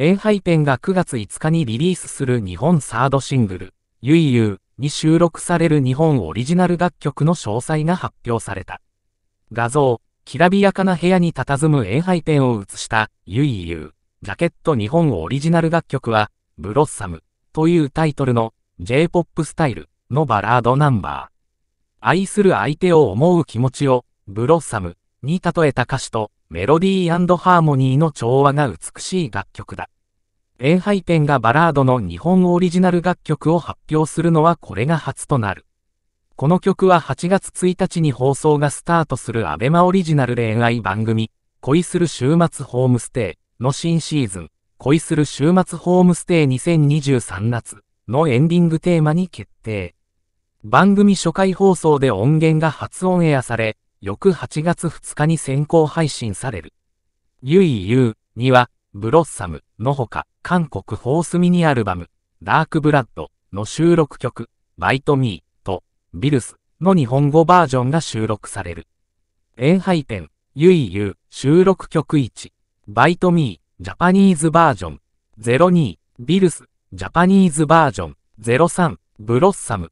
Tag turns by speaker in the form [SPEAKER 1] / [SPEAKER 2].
[SPEAKER 1] エンハイペンが9月5日にリリースする日本サードシングル、ゆいゆうに収録される日本オリジナル楽曲の詳細が発表された。画像、きらびやかな部屋に佇むエンハイペンを写したゆいゆう、ジャケット日本オリジナル楽曲は、ブロッサムというタイトルの J-POP スタイルのバラードナンバー。愛する相手を思う気持ちをブロッサムに例えた歌詞とメロディーハーモニーの調和が美しい楽曲だ。エンハイペンがバラードの日本オリジナル楽曲を発表するのはこれが初となる。この曲は8月1日に放送がスタートするアベマオリジナル恋愛番組、恋する週末ホームステイの新シーズン、恋する週末ホームステイ2023夏のエンディングテーマに決定。番組初回放送で音源が初オンエアされ、翌8月2日に先行配信される。ゆいゆうには、ブロッサムのほか、韓国ホースミニアルバム、ダークブラッドの収録曲、バイトミーと、ビルスの日本語バージョンが収録される。イテン、ゆいゆう収録曲1、バイトミージャパニーズバージョン、02、ビルスジャパニーズバージョン、03、ブロッサム